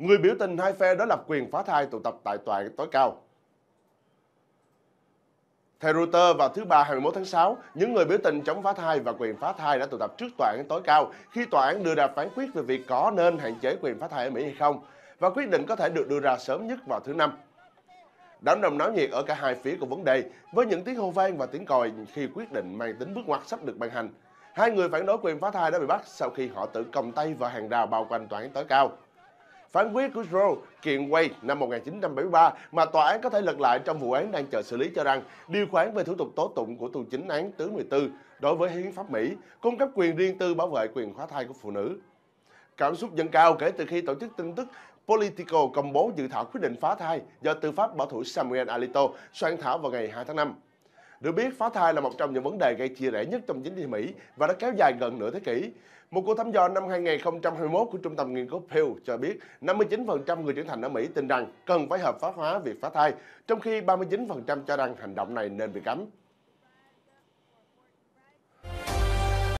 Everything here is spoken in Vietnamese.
Người biểu tình hai phe đó lập quyền phá thai tụ tập tại tòa tối cao. Theo Reuters, vào thứ Ba 21 tháng 6, những người biểu tình chống phá thai và quyền phá thai đã tụ tập trước tòa án tối cao khi tòa án đưa ra phán quyết về việc có nên hạn chế quyền phá thai ở Mỹ hay không, và quyết định có thể được đưa ra sớm nhất vào thứ Năm. Đám đông náo nhiệt ở cả hai phía của vấn đề, với những tiếng hô vang và tiếng còi khi quyết định mang tính bước ngoặt sắp được ban hành. Hai người phản đối quyền phá thai đã bị bắt sau khi họ tự còng tay vào hàng rào bao quanh tòa án tối cao phán quyết của Roe kiện Wade năm 1973 mà tòa án có thể lật lại trong vụ án đang chờ xử lý cho rằng điều khoản về thủ tục tố tụng của tù chính án thứ 14 đối với hiến pháp Mỹ cung cấp quyền riêng tư bảo vệ quyền khóa thai của phụ nữ. Cảm xúc dâng cao kể từ khi tổ chức tin tức Politico công bố dự thảo quyết định phá thai do tư pháp bảo thủ Samuel Alito soạn thảo vào ngày 2 tháng 5. Được biết, phá thai là một trong những vấn đề gây chia rẽ nhất trong chính trị Mỹ và đã kéo dài gần nửa thế kỷ. Một cuộc thăm dò năm 2021 của Trung tâm Nghiên cứu Pew cho biết 59% người trưởng thành ở Mỹ tin rằng cần phải hợp pháp hóa việc phá thai, trong khi 39% cho rằng hành động này nên bị cấm.